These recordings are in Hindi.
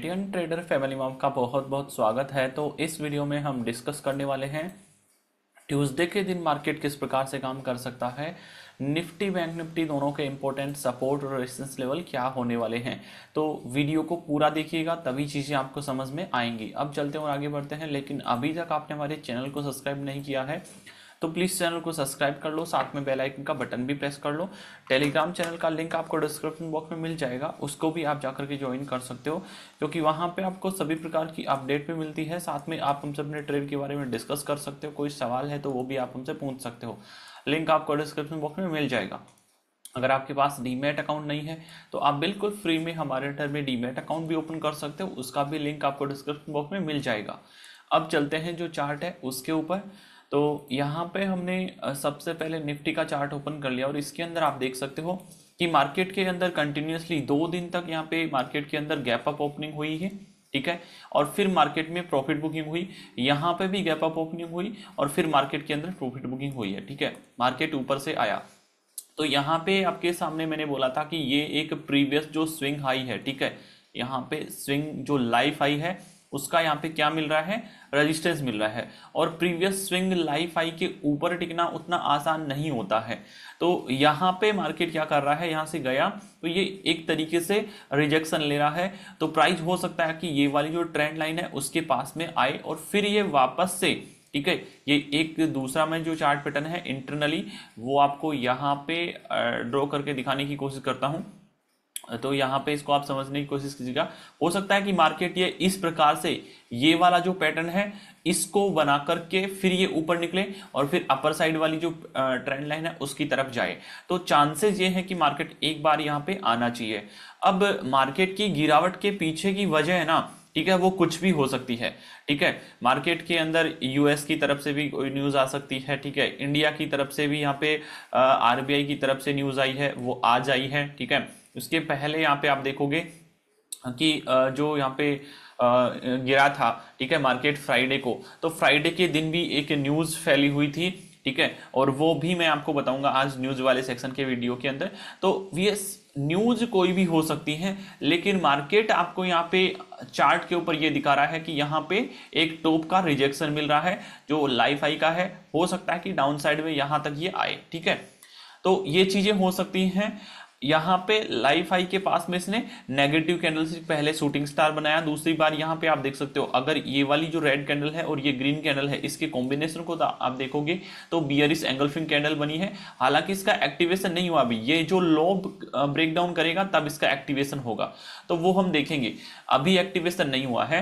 इंडियन ट्रेडर फैमिली माम का बहुत बहुत स्वागत है तो इस वीडियो में हम डिस्कस करने वाले हैं ट्यूसडे के दिन मार्केट किस प्रकार से काम कर सकता है निफ्टी बैंक निफ्टी दोनों के इम्पोर्टेंट सपोर्ट और रेजिस्टेंस लेवल क्या होने वाले हैं तो वीडियो को पूरा देखिएगा तभी चीज़ें आपको समझ में आएंगी अब चलते और आगे बढ़ते हैं लेकिन अभी तक आपने हमारे चैनल को सब्सक्राइब नहीं किया है तो प्लीज़ चैनल को सब्सक्राइब कर लो साथ में बेल आइकन का बटन भी प्रेस कर लो टेलीग्राम चैनल का लिंक आपको डिस्क्रिप्शन बॉक्स में मिल जाएगा उसको भी आप जाकर के ज्वाइन कर सकते हो क्योंकि वहाँ पर आपको सभी प्रकार की अपडेट भी मिलती है साथ में आप हमसे अपने ट्रेड के बारे में डिस्कस कर सकते हो कोई सवाल है तो वो भी आप हमसे पूछ सकते हो लिंक आपको डिस्क्रिप्शन बॉक्स में मिल जाएगा अगर आपके पास डीमेट अकाउंट नहीं है तो आप बिल्कुल फ्री में हमारे टर्म में डीमेट अकाउंट भी ओपन कर सकते हो उसका भी लिंक आपको डिस्क्रिप्शन बॉक्स में मिल जाएगा अब चलते हैं जो चार्ट है उसके ऊपर तो यहाँ पे हमने सबसे पहले निफ्टी का चार्ट ओपन कर लिया और इसके अंदर आप देख सकते हो कि मार्केट के अंदर कंटिन्यूसली दो दिन तक यहाँ पे मार्केट के अंदर गैप अप ओपनिंग हुई है ठीक है और फिर मार्केट में प्रॉफिट बुकिंग हुई यहाँ पे भी गैप अप ओपनिंग हुई और फिर मार्केट के अंदर प्रॉफिट बुकिंग हुई है ठीक है मार्केट ऊपर से आया तो यहाँ पे आपके सामने मैंने बोला था कि ये एक प्रीवियस जो स्विंग हाई है ठीक है यहाँ पे स्विंग जो लाइफ हाई है उसका यहाँ पे क्या मिल रहा है रेजिस्टेंस मिल रहा है और प्रीवियस स्विंग लाइफ आई के ऊपर टिकना उतना आसान नहीं होता है तो यहाँ पे मार्केट क्या कर रहा है यहाँ से गया तो ये एक तरीके से रिजेक्शन ले रहा है तो प्राइस हो सकता है कि ये वाली जो ट्रेंड लाइन है उसके पास में आए और फिर ये वापस से ठीक है ये एक दूसरा में जो चार्ट पैटर्न है इंटरनली वो आपको यहाँ पे ड्रॉ करके दिखाने की कोशिश करता हूँ तो यहाँ पे इसको आप समझने की कोशिश कीजिएगा हो सकता है कि मार्केट ये इस प्रकार से ये वाला जो पैटर्न है इसको बना करके फिर ये ऊपर निकले और फिर अपर साइड वाली जो ट्रेंड लाइन है उसकी तरफ जाए तो चांसेस ये है कि मार्केट एक बार यहाँ पे आना चाहिए अब मार्केट की गिरावट के पीछे की वजह है ना ठीक है वो कुछ भी हो सकती है ठीक है मार्केट के अंदर यूएस की तरफ से भी कोई न्यूज़ आ सकती है ठीक है इंडिया की तरफ से भी यहाँ पे आरबीआई की तरफ से न्यूज़ आई है वो आ जाई है ठीक है उसके पहले यहाँ पे आप देखोगे कि जो यहाँ पे गिरा था ठीक है मार्केट फ्राइडे को तो फ्राइडे के दिन भी एक न्यूज़ फैली हुई थी ठीक है और वो भी मैं आपको बताऊंगा आज न्यूज़ वाले सेक्शन के वीडियो के अंदर तो एस न्यूज कोई भी हो सकती है लेकिन मार्केट आपको यहाँ पे चार्ट के ऊपर ये दिखा रहा है कि यहाँ पे एक टॉप का रिजेक्शन मिल रहा है जो लाइफ आई का है हो सकता है कि डाउन साइड में यहाँ तक ये यह आए ठीक है तो ये चीज़ें हो सकती हैं यहां पे लाइफ आई के पास में इसने नेगेटिव कैंडल से पहले शूटिंग स्टार बनाया दूसरी बार यहाँ पे आप देख सकते हो अगर ये वाली जो रेड कैंडल है और ये ग्रीन कैंडल है इसके कॉम्बिनेशन को आप देखोगे तो बियरिस एंगलफिंग कैंडल बनी है हालांकि इसका एक्टिवेशन नहीं हुआ अभी ये जो लो डाउन करेगा तब इसका एक्टिवेशन होगा तो वो हम देखेंगे अभी एक्टिवेशन नहीं हुआ है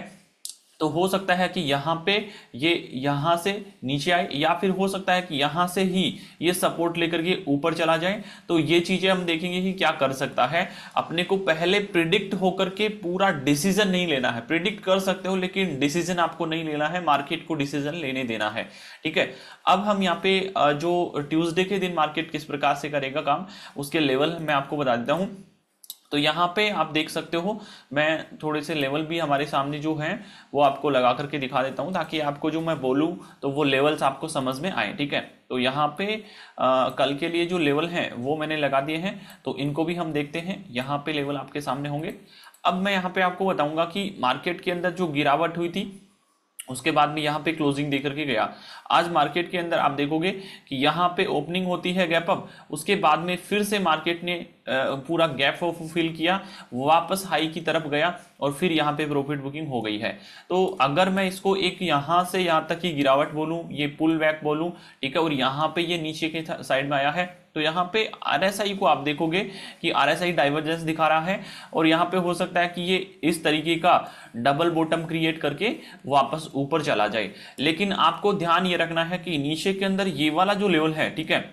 तो हो सकता है कि यहाँ पे ये यहाँ से नीचे आए या फिर हो सकता है कि यहाँ से ही ये सपोर्ट लेकर के ऊपर चला जाए तो ये चीज़ें हम देखेंगे कि क्या कर सकता है अपने को पहले प्रिडिक्ट होकर के पूरा डिसीजन नहीं लेना है प्रिडिक्ट कर सकते हो लेकिन डिसीजन आपको नहीं लेना है मार्केट को डिसीजन लेने देना है ठीक है अब हम यहाँ पे जो ट्यूजडे के दिन मार्केट किस प्रकार से करेगा काम उसके लेवल मैं आपको बता देता हूँ तो यहाँ पे आप देख सकते हो मैं थोड़े से लेवल भी हमारे सामने जो है वो आपको लगा करके दिखा देता हूँ ताकि आपको जो मैं बोलूँ तो वो लेवल्स आपको समझ में आए ठीक है तो यहाँ पे आ, कल के लिए जो लेवल हैं वो मैंने लगा दिए हैं तो इनको भी हम देखते हैं यहाँ पे लेवल आपके सामने होंगे अब मैं यहाँ पे आपको बताऊंगा कि मार्केट के अंदर जो गिरावट हुई थी उसके बाद में यहाँ पे क्लोजिंग दे करके गया आज मार्केट के अंदर आप देखोगे कि यहाँ पे ओपनिंग होती है गैप अप उसके बाद में फिर से मार्केट ने पूरा गैप फिल किया वापस हाई की तरफ गया और फिर यहाँ पे प्रॉफिट बुकिंग हो गई है तो अगर मैं इसको एक यहाँ से यहाँ तक की गिरावट बोलूँ ये पुल बैक बोलूँ ठीक है और यहाँ पर ये नीचे के साइड में आया है तो यहाँ पे आई को आप देखोगे कि आई डाइवर्जेंस दिखा रहा है और यहाँ पे हो सकता है कि ये इस तरीके का डबल बॉटम क्रिएट करके वापस ऊपर चला जाए लेकिन आपको ध्यान ये रखना है कि नीचे के अंदर ये वाला जो लेवल है ठीक है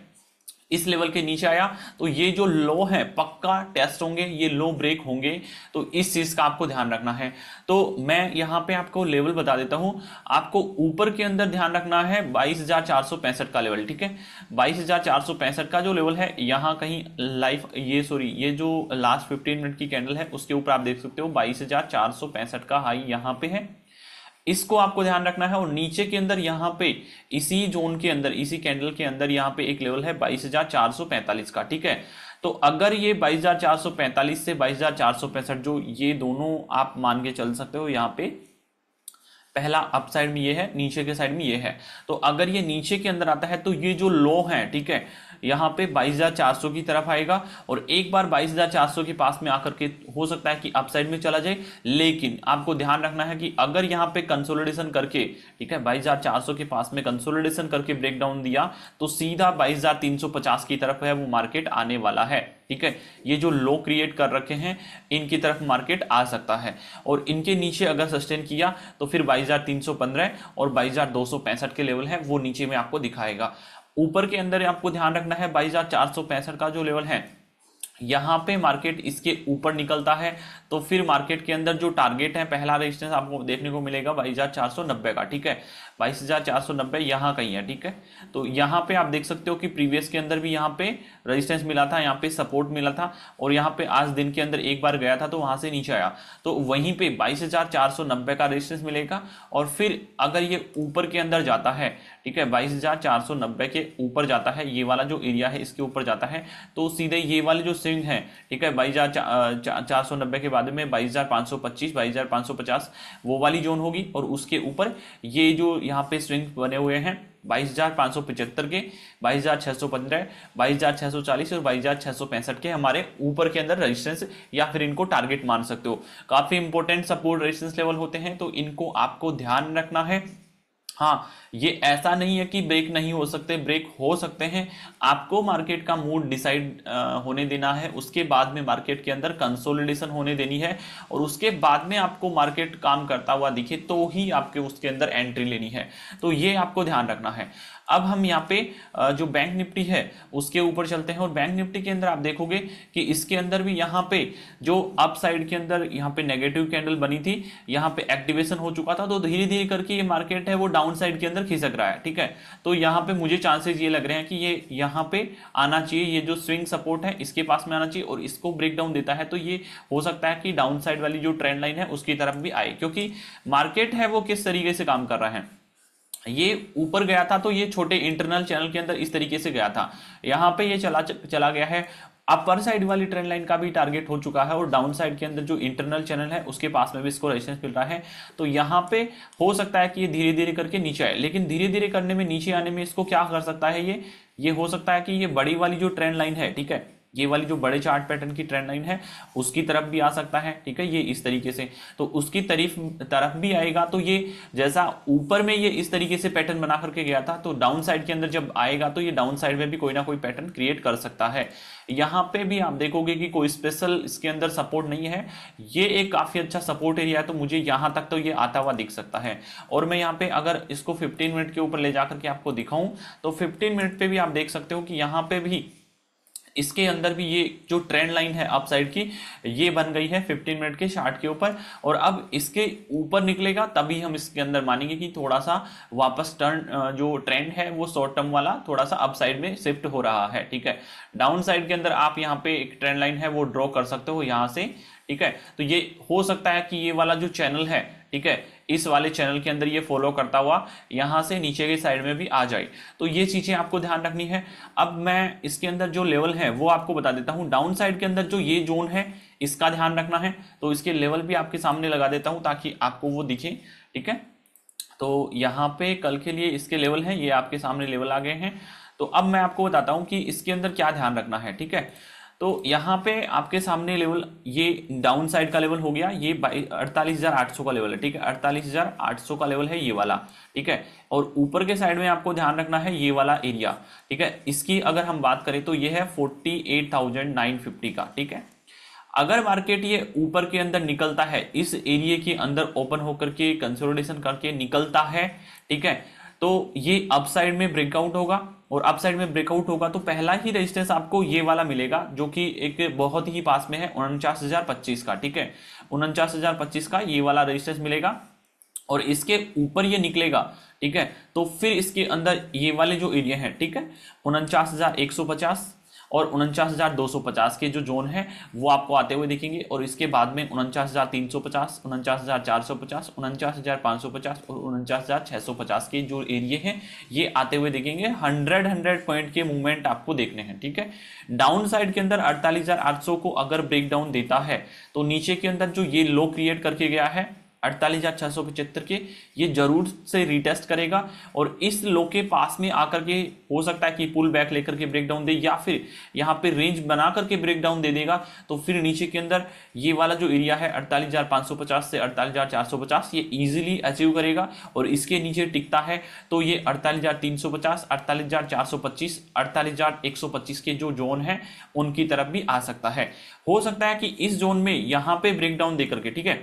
इस लेवल के नीचे आया तो ये जो लो है पक्का टेस्ट होंगे ये लो ब्रेक होंगे तो इस चीज़ का आपको ध्यान रखना है तो मैं यहाँ पे आपको लेवल बता देता हूं आपको ऊपर के अंदर ध्यान रखना है बाईस का लेवल ठीक है बाईस का जो लेवल है यहां कहीं लाइफ ये सॉरी ये जो लास्ट फिफ्टीन मिनट की कैंडल है उसके ऊपर आप देख सकते हो बाईस का हाई यहाँ पे है इसको आपको ध्यान रखना है और नीचे के अंदर यहाँ पे इसी जोन के अंदर इसी कैंडल के अंदर यहाँ पे एक लेवल है 22,445 का ठीक है तो अगर ये 22,445 से पैंसठ जो ये दोनों आप मान के चल सकते हो यहाँ पे पहला अप साइड में ये है नीचे के साइड में ये है तो अगर ये नीचे के अंदर आता है तो ये जो लो है ठीक है यहाँ पे 22,400 की तरफ आएगा और एक बार 22,400 के पास में आकर के हो सकता है कि अपसाइड में चला जाए लेकिन आपको ध्यान रखना है कि अगर यहाँ पे कंसोलिडेशन करके ठीक है 22,400 के पास में कंसोलिडेशन करके ब्रेक डाउन दिया तो सीधा 22,350 की तरफ है वो मार्केट आने वाला है ठीक है ये जो लो क्रिएट कर रखे हैं इनकी तरफ मार्केट आ सकता है और इनके नीचे अगर सस्टेन किया तो फिर 22,315 और 22,265 के लेवल है वो नीचे में आपको दिखाएगा ऊपर के अंदर आपको ध्यान रखना है बाईस का जो लेवल है यहाँ पे मार्केट इसके ऊपर निकलता है तो फिर मार्केट के अंदर जो टारगेट है पहला रेजिस्टेंस आपको देखने को मिलेगा बाईस हज़ार चार सौ नब्बे का ठीक है बाईस हज़ार चार सौ नब्बे यहाँ कहीं है ठीक है तो यहाँ पे आप देख सकते हो कि प्रीवियस के अंदर भी यहाँ पे रेजिस्टेंस मिला था यहाँ पे सपोर्ट मिला था और यहाँ पे आज दिन के अंदर एक बार गया था तो वहां से नीचे आया तो वहीं पे बाईस हज़ार चार सौ नब्बे का रेजिस्टेंस मिलेगा और फिर अगर ये ऊपर के अंदर जाता है ठीक है बाईस हज़ार चार सौ नब्बे के ऊपर जाता है ये वाला जो एरिया है इसके ऊपर जाता है तो सीधे ये वाले जो सिंह है ठीक है बाईस हज़ार चार सौ नब्बे के बाद में बाईस हज़ार पांच सौ पच्चीस बाईस हज़ार पांच सौ पचास वो वाली जोन होगी और उसके ऊपर ये जो यहाँ पे स्विंग बने हुए हैं बाईस हज़ार पाँच सौ पचहत्तर के बाईस हज़ार छः सौ पंद्रह बाईस हज़ार छः सौ चालीस और बाईस हज़ार छः सौ पैंसठ के हमारे ऊपर के अंदर रेजिस्टेंस या फिर इनको टारगेट मान सकते हो काफ़ी इंपॉर्टेंट सपोर्ट रेजिस्टेंस लेवल होते हैं तो इनको आपको ध्यान रखना है हाँ ये ऐसा नहीं है कि ब्रेक नहीं हो सकते ब्रेक हो सकते हैं आपको मार्केट का मूड डिसाइड होने देना है उसके बाद में मार्केट के अंदर कंसोलिडेशन होने देनी है और उसके बाद में आपको मार्केट काम करता हुआ दिखे तो ही आपके उसके अंदर एंट्री लेनी है तो ये आपको ध्यान रखना है अब हम यहाँ पे जो बैंक निफ्टी है उसके ऊपर चलते हैं और बैंक निफ्टी के अंदर आप देखोगे कि इसके अंदर भी यहाँ पे जो अप साइड के अंदर यहाँ पे नेगेटिव कैंडल बनी थी यहाँ पे एक्टिवेशन हो चुका था तो धीरे धीरे करके ये मार्केट है वो डाउन डाउन साइड के अंदर खिसक रहा है ठीक है तो यहाँ पे मुझे चांसेस ये लग रहे हैं कि ये यहाँ पे आना चाहिए ये जो स्विंग सपोर्ट है इसके पास में आना चाहिए और इसको ब्रेक डाउन देता है तो ये हो सकता है कि डाउन साइड वाली जो ट्रेंड लाइन है उसकी तरफ भी आए क्योंकि मार्केट है वो किस तरीके से काम कर रहा है ये ऊपर गया था तो ये छोटे इंटरनल चैनल के अंदर इस तरीके से गया था यहाँ पे ये चला चला गया है अपर साइड वाली ट्रेंड लाइन का भी टारगेट हो चुका है और डाउन साइड के अंदर जो इंटरनल चैनल है उसके पास में भी इसको रेजिस्टेंस मिल रहा है तो यहाँ पे हो सकता है कि ये धीरे धीरे करके नीचे आए लेकिन धीरे धीरे करने में नीचे आने में इसको क्या कर सकता है ये ये हो सकता है कि ये बड़ी वाली जो ट्रेंड लाइन है ठीक है ये वाली जो बड़े चार्ट पैटर्न की ट्रेंड लाइन है उसकी तरफ भी आ सकता है ठीक है ये इस तरीके से तो उसकी तरीफ तरफ भी आएगा तो ये जैसा ऊपर में ये इस तरीके से पैटर्न बना करके गया था तो डाउन साइड के अंदर जब आएगा तो ये डाउन साइड में भी कोई ना कोई पैटर्न क्रिएट कर सकता है यहाँ पे भी आप देखोगे कि कोई स्पेशल इसके अंदर सपोर्ट नहीं है ये एक काफ़ी अच्छा सपोर्ट एरिया है तो मुझे यहाँ तक तो ये आता हुआ दिख सकता है और मैं यहाँ पे अगर इसको फिफ्टीन मिनट के ऊपर ले जा करके आपको दिखाऊं तो फिफ्टीन मिनट पे भी आप देख सकते हो कि यहाँ पे भी इसके अंदर भी ये जो ट्रेंड लाइन है अपसाइड साइड की ये बन गई है 15 मिनट के शार्ट के ऊपर और अब इसके ऊपर निकलेगा तभी हम इसके अंदर मानेंगे कि थोड़ा सा वापस टर्न जो ट्रेंड है वो शॉर्ट टर्म वाला थोड़ा सा अप साइड में शिफ्ट हो रहा है ठीक है डाउन साइड के अंदर आप यहाँ पे एक ट्रेंड लाइन है वो ड्रॉ कर सकते हो यहाँ से ठीक है तो ये हो सकता है कि ये वाला जो चैनल है ठीक है इस वाले चैनल के अंदर ये फॉलो करता हुआ यहाँ से नीचे के साइड में भी आ जाए तो ये चीज़ें आपको ध्यान रखनी है अब मैं इसके अंदर जो लेवल है वो आपको बता देता हूँ डाउन साइड के अंदर जो ये जोन है इसका ध्यान रखना है तो इसके लेवल भी आपके सामने लगा देता हूँ ताकि आपको वो दिखे ठीक है तो यहाँ पे कल के लिए इसके लेवल हैं ये आपके सामने लेवल आ गए हैं तो अब मैं आपको बताता हूँ कि इसके अंदर क्या ध्यान रखना है ठीक है तो यहाँ पे आपके सामने लेवल ये डाउन साइड का लेवल हो गया ये अड़तालीस हजार आठ सौ का लेवल है ठीक है अड़तालीस हजार आठ सौ का लेवल है ये वाला ठीक है और ऊपर के साइड में आपको ध्यान रखना है ये वाला एरिया ठीक है इसकी अगर हम बात करें तो ये है forty eight thousand nine fifty का ठीक है अगर मार्केट ये ऊपर के अंदर निकलता है इस एरिए के अंदर ओपन होकर के कंसोलिडेशन करके निकलता है ठीक है तो ये अप साइड में ब्रेकआउट होगा और अप साइड में ब्रेकआउट होगा तो पहला ही रेजिस्टेंस आपको ये वाला मिलेगा जो कि एक बहुत ही पास में है उनचास का ठीक है उनचास का ये वाला रजिस्टेंस मिलेगा और इसके ऊपर ये निकलेगा ठीक है तो फिर इसके अंदर ये वाले जो एरिया है ठीक है उनचास हजार एक सौ पचास और उनचास के जो जोन है वो आपको आते हुए दिखेंगे और इसके बाद में उनचास हज़ार तीन सौ पचास उनचास हज़ार चार सौ पचास उनचास हज़ार पाँच सौ पचास और उनचास हज़ार छः सौ पचास के जो एरिए हैं ये आते हुए देखेंगे हंड्रेड हंड्रेड पॉइंट के मूवमेंट आपको देखने हैं ठीक है डाउन साइड के अंदर अड़तालीस हज़ार आठ सौ को अगर ब्रेक डाउन देता है तो नीचे के अंदर जो ये लो क्रिएट करके गया है अड़तालीस हज़ार सौ पचहत्तर के ये जरूर से रीटेस्ट करेगा और इस लो के पास में आकर के हो सकता है कि पुल बैक लेकर के ब्रेकडाउन दे या फिर यहाँ पे रेंज बना करके ब्रेकडाउन दे देगा तो फिर नीचे के अंदर ये वाला जो एरिया है अड़तालीस से अड़तालीस ये ईजिली अचीव करेगा और इसके नीचे टिकता है तो ये अड़तालीस हज़ार तीन सौ पचास अड़तालीस हज़ार चार सौ पच्चीस अड़तालीस हज़ार एक सौ पच्चीस के जो जोन है उनकी तरफ भी आ सकता है हो सकता है कि इस जोन में यहाँ पे ब्रेकडाउन दे करके ठीक है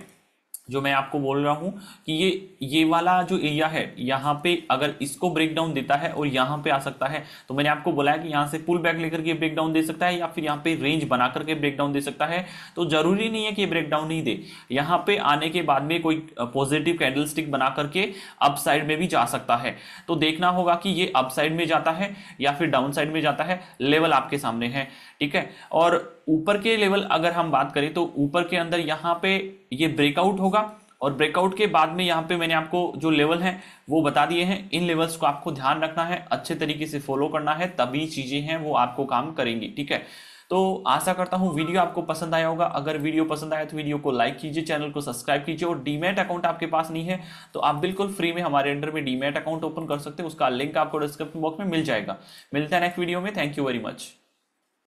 जो मैं आपको बोल रहा हूँ कि ये ये वाला जो एरिया है यहाँ पे अगर इसको ब्रेक डाउन देता है और यहाँ पे आ सकता है तो मैंने आपको बोला कि यहाँ से पुल बैक लेकर के ब्रेक डाउन दे सकता है या फिर यहाँ पे रेंज बना करके ब्रेक डाउन दे सकता है तो ज़रूरी नहीं है कि ब्रेक डाउन नहीं दे यहाँ पे आने के बाद में कोई पॉजिटिव कैंडल स्टिक बना करके अप साइड में भी जा सकता है तो देखना होगा कि ये अप साइड में जाता है या फिर डाउन साइड में जाता है लेवल आपके सामने है ठीक है और ऊपर के लेवल अगर हम बात करें तो ऊपर के अंदर यहाँ पे ये ब्रेकआउट होगा और ब्रेकआउट के बाद में यहाँ पे मैंने आपको जो लेवल है वो बता दिए हैं इन लेवल्स को आपको ध्यान रखना है अच्छे तरीके से फॉलो करना है तभी चीज़ें हैं वो आपको काम करेंगी ठीक है तो आशा करता हूँ वीडियो आपको पसंद आया होगा अगर वीडियो पसंद आया तो वीडियो को लाइक कीजिए चैनल को सब्सक्राइब कीजिए और डीमेट अकाउंट आपके पास नहीं है तो आप बिल्कुल फ्री में हमारे अंडर में डीमेट अकाउंट ओपन कर सकते हैं उसका लिंक आपको डिस्क्रिप्शन बॉक्स में मिल जाएगा मिलता है नेक्स्ट वीडियो में थैंक यू वेरी मच